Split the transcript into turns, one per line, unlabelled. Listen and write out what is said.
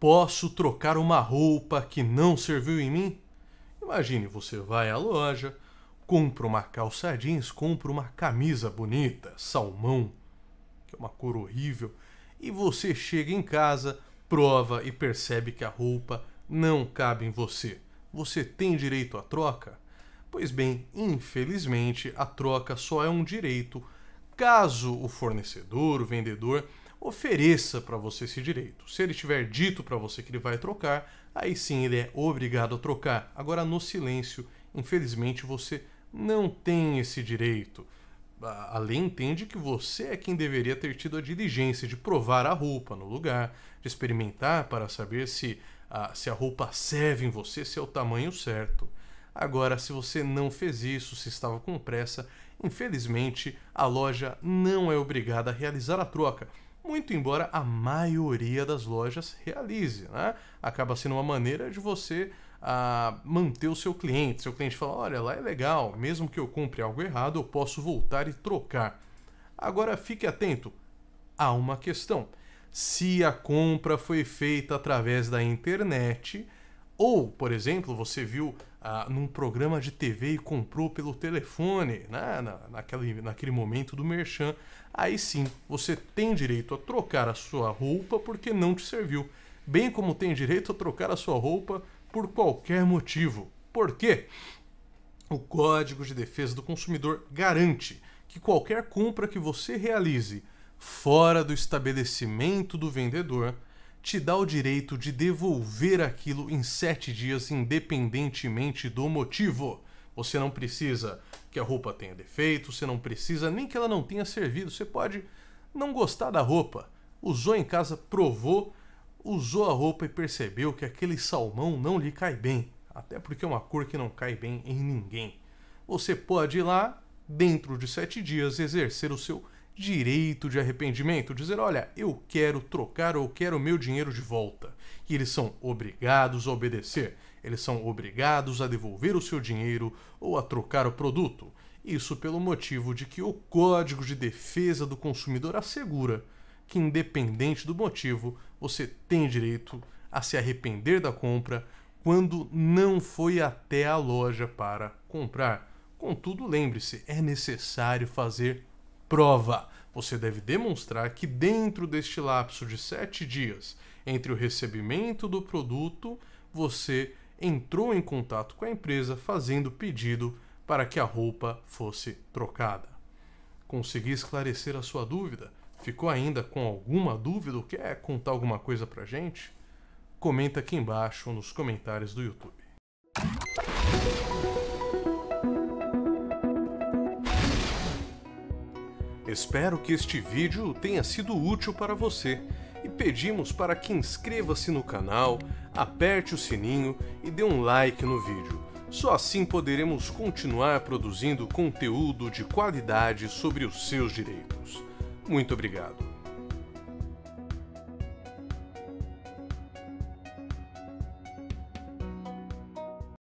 Posso trocar uma roupa que não serviu em mim? Imagine, você vai à loja, compra uma calça jeans, compra uma camisa bonita, salmão, que é uma cor horrível, e você chega em casa, prova e percebe que a roupa não cabe em você. Você tem direito à troca? Pois bem, infelizmente, a troca só é um direito caso o fornecedor, o vendedor, ofereça para você esse direito. Se ele tiver dito para você que ele vai trocar, aí sim ele é obrigado a trocar. Agora, no silêncio, infelizmente, você não tem esse direito. A lei entende que você é quem deveria ter tido a diligência de provar a roupa no lugar, de experimentar para saber se a, se a roupa serve em você, se é o tamanho certo. Agora, se você não fez isso, se estava com pressa, infelizmente a loja não é obrigada a realizar a troca muito embora a maioria das lojas realize. Né? Acaba sendo uma maneira de você a ah, manter o seu cliente. Seu cliente fala: olha, lá é legal, mesmo que eu compre algo errado, eu posso voltar e trocar. Agora fique atento a uma questão. Se a compra foi feita através da internet, ou, por exemplo, você viu ah, num programa de TV e comprou pelo telefone, né? Na, naquele, naquele momento do merchan, aí sim você tem direito a trocar a sua roupa porque não te serviu, bem como tem direito a trocar a sua roupa por qualquer motivo. Por quê? O Código de Defesa do Consumidor garante que qualquer compra que você realize fora do estabelecimento do vendedor te dá o direito de devolver aquilo em sete dias, independentemente do motivo. Você não precisa que a roupa tenha defeito, você não precisa nem que ela não tenha servido. Você pode não gostar da roupa. Usou em casa, provou, usou a roupa e percebeu que aquele salmão não lhe cai bem. Até porque é uma cor que não cai bem em ninguém. Você pode ir lá, dentro de sete dias, exercer o seu direito de arrependimento, dizer, olha, eu quero trocar ou quero meu dinheiro de volta. E eles são obrigados a obedecer, eles são obrigados a devolver o seu dinheiro ou a trocar o produto. Isso pelo motivo de que o Código de Defesa do Consumidor assegura que, independente do motivo, você tem direito a se arrepender da compra quando não foi até a loja para comprar. Contudo, lembre-se, é necessário fazer prova. Você deve demonstrar que, dentro deste lapso de sete dias entre o recebimento do produto, você entrou em contato com a empresa fazendo pedido para que a roupa fosse trocada. Consegui esclarecer a sua dúvida? Ficou ainda com alguma dúvida ou quer contar alguma coisa pra gente? Comenta aqui embaixo nos comentários do YouTube. Espero que este vídeo tenha sido útil para você e pedimos para que inscreva-se no canal, aperte o sininho e dê um like no vídeo. Só assim poderemos continuar produzindo conteúdo de qualidade sobre os seus direitos. Muito obrigado.